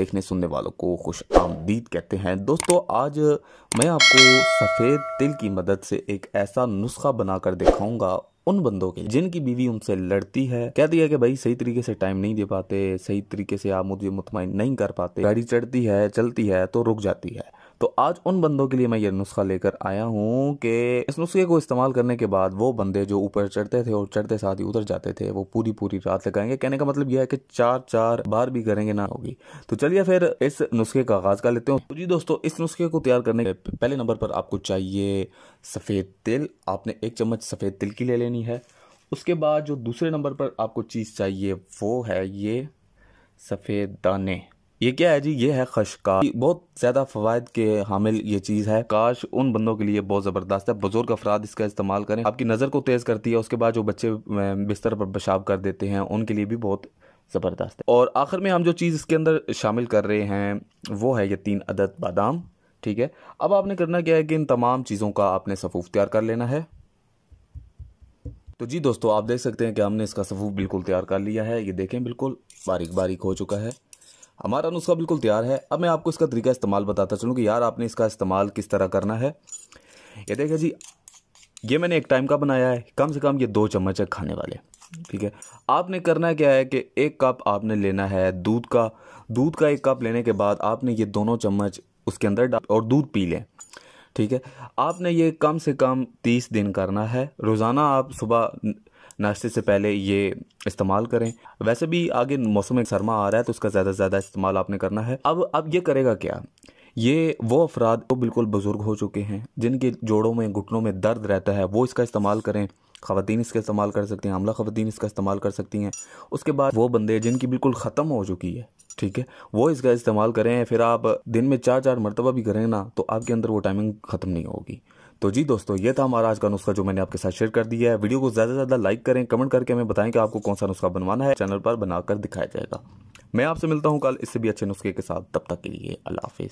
देखने सुनने वालों को खुश आमदीद कहते हैं दोस्तों आज मैं आपको सफ़ेद तिल की मदद से एक ऐसा नुस्खा बनाकर दिखाऊंगा उन बंदों के जिनकी बीवी उनसे लड़ती है कहती है कि भाई सही तरीके से टाइम नहीं दे पाते सही तरीके से आप मुझे मुतमिन नहीं कर पाते गाड़ी चढ़ती है चलती है तो रुक जाती है तो आज उन बंदों के लिए मैं ये नुस्खा लेकर आया हूँ कि इस नुस्खे को इस्तेमाल करने के बाद वो बंदे जो ऊपर चढ़ते थे और चढ़ते साथ ही उतर जाते थे वो पूरी पूरी रात लगाएंगे कहने का मतलब यह है कि चार चार बार भी करेंगे ना होगी तो चलिए फिर इस नुस्खे का आगाज कर लेते हो तो जी दोस्तों इस नुस्खे को तैयार करने के पहले नंबर पर आपको चाहिए सफ़ेद तिल आपने एक चम्मच सफ़ेद तिल की ले लेनी है उसके बाद जो दूसरे नंबर पर आपको चीज़ चाहिए वो है ये सफ़ेद दाने ये क्या है जी ये है खशकाश बहुत ज़्यादा फ़वाद के हामिल ये चीज़ है काश उन बंदों के लिए बहुत ज़बरदस्त है बुज़ुर्ग अफराद इसका इस्तेमाल करें आपकी नज़र को तेज़ करती है उसके बाद जो बच्चे बिस्तर पर पेशाब कर देते हैं उनके लिए भी बहुत ज़बरदस्त है और आखिर में हम जो चीज़ इसके अंदर शामिल कर रहे हैं वो है ये तीन अदद बादाम ठीक है अब आपने करना क्या है कि इन तमाम चीज़ों का आपने सफ़ूफ तैयार कर लेना है तो जी दोस्तों आप देख सकते हैं कि हमने इसका सफ़ूफ बिल्कुल तैयार कर लिया है ये देखें बिल्कुल बारीक बारीक हो चुका है हमारा नुस्खा बिल्कुल तैयार है अब मैं आपको इसका तरीका इस्तेमाल बताता चलूँ कि यार आपने इसका इस्तेमाल किस तरह करना है ये देखिए जी ये मैंने एक टाइम का बनाया है कम से कम ये दो चम्मच है खाने वाले ठीक है आपने करना क्या है कि एक कप आपने लेना है दूध का दूध का एक कप लेने के बाद आपने ये दोनों चम्मच उसके अंदर डाल और दूध पी लें ठीक है आपने ये कम से कम तीस दिन करना है रोज़ाना आप सुबह नाश्ते से पहले ये इस्तेमाल करें वैसे भी आगे मौसम में सरमा आ रहा है तो उसका ज़्यादा से ज़्यादा इस्तेमाल आपने करना है अब अब ये करेगा क्या ये वो अफराद जो तो बिल्कुल बुज़ुर्ग हो चुके हैं जिनके जोड़ों में घुटनों में दर्द रहता है वो इसका इस्तेमाल करें खातन इसका इस्तेमाल कर सकती हैं आमला खातन इसका इस्तेमाल कर सकती हैं उसके बाद वो बंदे जिनकी बिल्कुल ख़त्म हो चुकी है ठीक है वो इसका इस्तेमाल करें फिर आप दिन में चार चार मरतबा भी करें ना तो आपके अंदर वो टाइमिंग ख़त्म नहीं होगी तो जी दोस्तों ये था हमारा आज का नुस्खा जो मैंने आपके साथ शेयर कर दिया है वीडियो को ज़्यादा से ज़्यादा लाइक करें कमेंट करके हमें बताएं कि आपको कौन सा नुस्खा बनवाना है चैनल पर बनाकर दिखाया जाएगा मैं आपसे मिलता हूँ कल इससे भी अच्छे नुस्खे के साथ तब तक के लिए अल्लाह हाफिज़